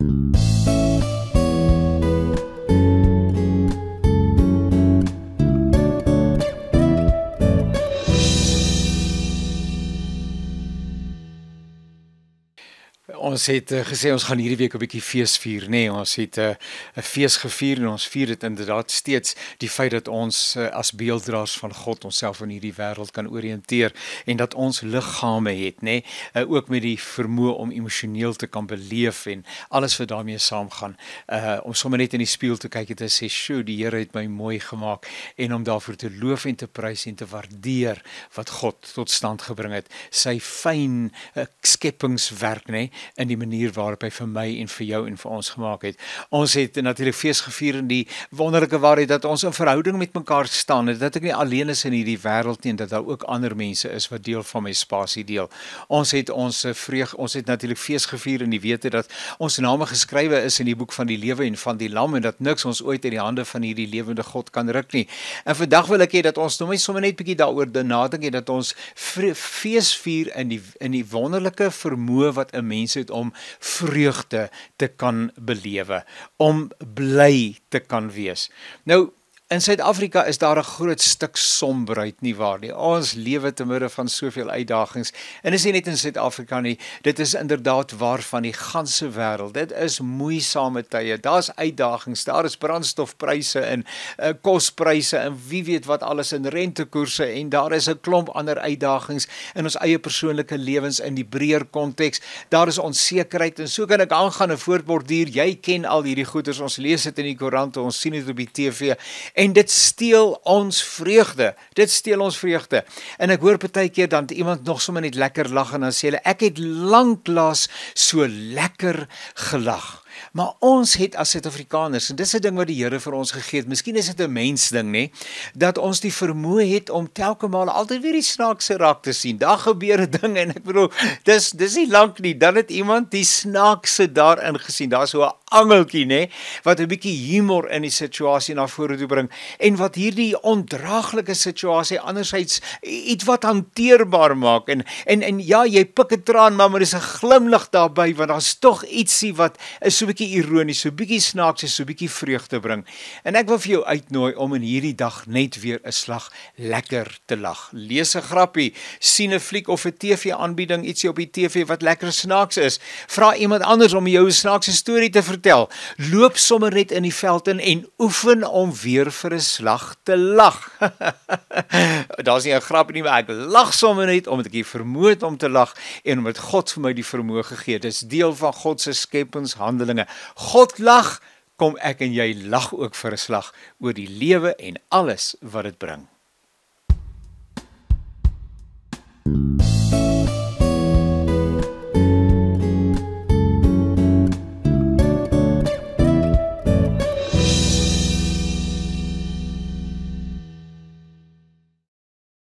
Música Ons het eh, gesê ons gaan hierdie week 'n bietjie fees vier, nê? Nee, ons het eh, 'n uh, fees gevier en ons vier dit inderdaad steeds die feit dat ons uh, as beelddraers van God onsself in hierdie wêreld kan orienteer en dat ons liggame het, nê? Nee? Uh, ook met die vermoë om emosioneel te kan beleef en alles wat daarmee saamgaan. Uh om sommer net in die spieël te kyk en te sê, "Sjoe, die Here het my mooi gemaak" en om daarvoor te loof en te prys en te waardeer wat God tot stand gebring het, sy fyn uh, skepingswerk, nê? Nee? in die manier waarop hy vir my en vir jou en vir ons gemaak het. Ons het natuurlik fees gevier in die wonderlike waarheid dat ons 'n verhouding met mekaar staan en dat ek nie alleen is in hierdie wêreld nie en dat daar ook ander mense is wat deel van my spasie deel. Ons het ons eh, vreug ons het natuurlik fees gevier in die wete dat ons name geskrywe is in die boek van die lewe en van die lam en dat niks ons ooit uit die hande van hierdie lewende God kan ruk nie. En vandag wil ek hê dat ons nou net sommer net bietjie daaroor nadink en dat ons fees vier in die in die wonderlike vermoë wat 'n mens mense het om vreugde te kan belewe, om bly te kan wees. Nou In Suid-Afrika is daar 'n groot stuk somberheid nie waar nie. Ons lewe te midde van soveel uitdagings. En is nie net in Suid-Afrika nie. Dit is inderdaad waar van die ganse wêreld. Dit is moeisame tye. Daar's uitdagings. Daar is brandstofpryse en uh, eh, kospryse en wie weet wat alles in rentekoerse en daar is 'n klomp ander uitdagings in ons eie persoonlike lewens in die breër konteks. Daar is onsekerheid en so kan ek aangaan en voortborduur. Jy ken al hierdie goeters. Ons lees dit in die koerante, ons sien dit op die TV en dit steel ons vreugde. Dit steel ons vreugde. En ek hoor baie keer dan iemand nog sommer net lekker lag en dan sê hulle ek het lank lank so lekker gelag. Maar ons het as Suid-Afrikaners en dis 'n ding wat die Here vir ons gegee het. Miskien is dit 'n mens ding, nê, dat ons die vermoë het om telke male altyd weer die snaakse raak te sien. Daar gebeur 'n ding en ek bedoel, dis dis nie lank nie dan het iemand die snaakse daarin gesien. Daar's so 'n angeltjie nê wat 'n bietjie humor in die situasie na vore toe bring en wat hierdie ondraaglike situasie andersheids iets wat hanteerbaar maak en en en ja jy pik 'n traan maar daar is 'n glimlag daarbey want daar's tog ietsie wat is so 'n bietjie ironies so 'n bietjie snaaks is so 'n bietjie vreugde bring en ek wil vir jou uitnooi om in hierdie dag net weer 'n slag lekker te lag lees 'n grappie sien 'n fliek of 'n TV aanbieding ietsie op die TV wat lekker snaaks is vra iemand anders om jou snaakse storie te vertel vertel. Loop sommer net in die veld in en oefen om weer vir 'n slag te lag. Daar's nie 'n grap nie, maar ek lag sommer net omdat ek vermoë het om te lag en omdat God vir my die vermoë gegee het. Dis deel van God se skepingshandelinge. God lag, kom ek en jy lag ook vir 'n slag oor die lewe en alles wat dit bring.